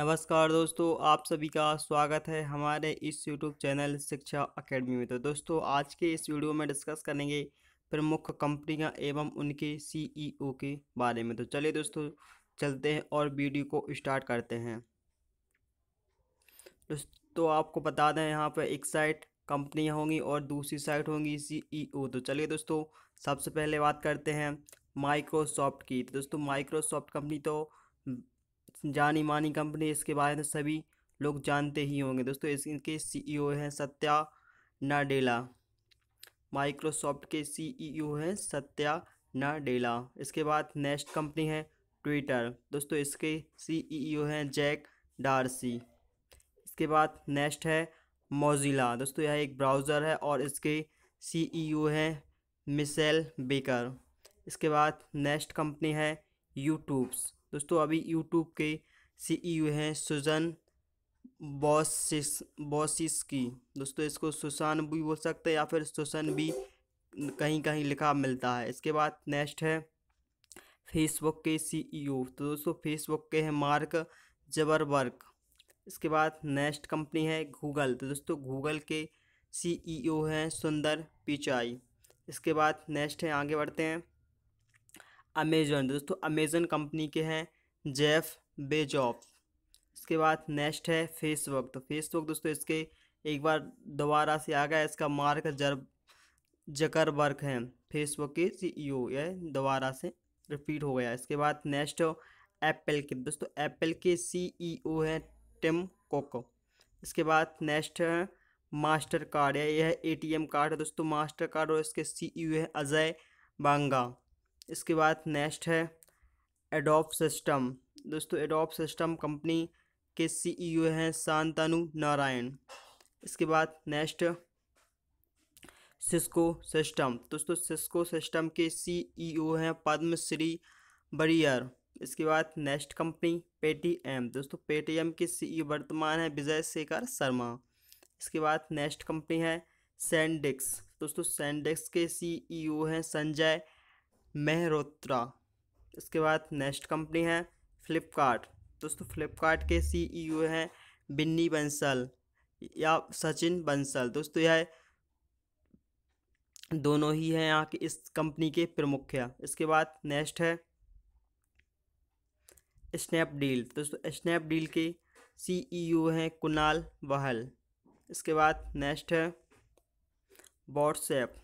नमस्कार दोस्तों आप सभी का स्वागत है हमारे इस यूट्यूब चैनल शिक्षा अकेडमी में तो दोस्तों आज के इस वीडियो में डिस्कस करेंगे प्रमुख कंपनियां एवं उनके सीईओ e के बारे में तो चलिए दोस्तों चलते हैं और वीडियो को स्टार्ट करते हैं दोस्तों आपको बता दें यहाँ पर एक साइट कंपनियाँ होंगी और दूसरी साइट होंगी सी e तो चलिए दोस्तों सबसे पहले बात करते हैं माइक्रोसॉफ्ट की तो दोस्तों माइक्रोसॉफ्ट कंपनी तो जानी मानी कंपनी इसके बारे में सभी लोग जानते ही होंगे दोस्तों इस इनके सीईओ e हैं सत्या नाडेला माइक्रोसॉफ्ट के सीईओ e हैं सत्या नाडेला इसके बाद नेक्स्ट कंपनी है ट्विटर दोस्तों इसके सीईओ e हैं जैक डार्सी इसके बाद नेक्स्ट है मोजिला दोस्तों यह एक ब्राउज़र है और इसके सीईओ हैं मिसेल बेकर इसके बाद नेक्स्ट कंपनी है यूट्यूब्स दोस्तों अभी यूट्यूब के सीईओ e हैं सुजन बॉसिस बॉसिस की दोस्तों इसको सुसान भी बोल सकते हैं या फिर सुसन भी कहीं कहीं लिखा मिलता है इसके बाद नेक्स्ट है फेसबुक के सीईओ e तो दोस्तों फेसबुक के हैं मार्क जबरबर्ग इसके बाद नेक्स्ट कंपनी है गूगल तो दोस्तों गूगल के सीईओ e हैं सुंदर पिचाई इसके बाद नेक्स्ट है आगे बढ़ते हैं अमेजन दोस्तों अमेजन कंपनी के हैं जेफ बेजॉफ इसके बाद नेक्स्ट है फेसबुक तो फेसबुक दोस्तों इसके एक बार दोबारा से आ गया इसका मार्क जर जकरबर्ग है फेसबुक के सीईओ ये e दोबारा से रिपीट हो गया इसके बाद नेक्स्ट एप्पल के दोस्तों एप्पल के सीईओ हैं टिम कोको इसके बाद नेक्स्ट है मास्टर कार्ड है यह ए टी एम कार्ड है दोस्तों मास्टर कार्ड और इसके सी ई e है अजय बांगा इसके बाद नेक्स्ट है एडोप सिस्टम दोस्तों एडोप सिस्टम कंपनी के सीईओ e हैं शांतनु नारायण इसके बाद नेक्स्ट सिस्को सिस्टम दोस्तों सिस्को सिस्टम के सीईओ e हैं पद्मश्री बरियर इसके बाद नेक्स्ट कंपनी पेटीएम दोस्तों पेटीएम के सीईओ e वर्तमान है विजय शेखर शर्मा इसके बाद नेक्स्ट कंपनी है सैंडिक्स दोस्तों सैंडिक्स के सीईओ हैं संजय मेहरोत्रा इसके बाद नेक्स्ट कंपनी है फ्लिपकार्ट दोस्तों फ्लिपकार्ट के सीईओ e हैं बिन्नी बंसल या सचिन बंसल दोस्तों यह दोनों ही हैं यहाँ के इस कंपनी के प्रमुख है इसके बाद नेक्स्ट है स्नैपडील दोस्तों स्नैपडील के सीईओ e हैं कुणाल बहल इसके बाद नेक्स्ट है व्हाट्सएप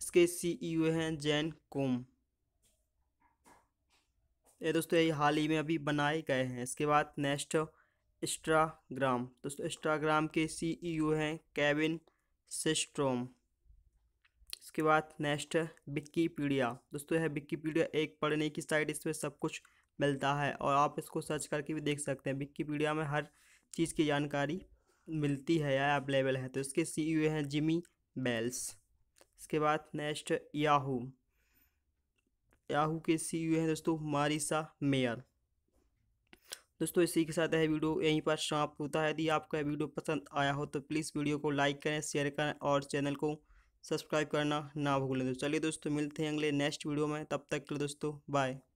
इसके सीईओ e हैं जैन कुम ये दोस्तों यही हाल ही में अभी बनाए गए हैं इसके बाद नेक्स्ट इंस्टाग्राम दोस्तों इंस्टाग्राम के सीईओ e हैं केविन सिस्ट्रोम इसके बाद नेक्स्ट विकीपीडिया दोस्तों यह विकीपीडिया एक पढ़ने की साइट इसमें सब कुछ मिलता है और आप इसको सर्च करके भी देख सकते हैं विकीपीडिया में हर चीज़ की जानकारी मिलती है या अवेलेबल है तो इसके सी e हैं जिमी बेल्स इसके बाद नेक्स्ट याहू याहू के सीईओ e हैं दोस्तों मारिसा मेयर दोस्तों इसी के साथ यह वीडियो यहीं पर समाप्त होता है यदि आपका यह वीडियो पसंद आया हो तो प्लीज़ वीडियो को लाइक करें शेयर करें और चैनल को सब्सक्राइब करना ना भूलें तो चलिए दोस्तों मिलते हैं अगले नेक्स्ट वीडियो में तब तक के लिए दोस्तों बाय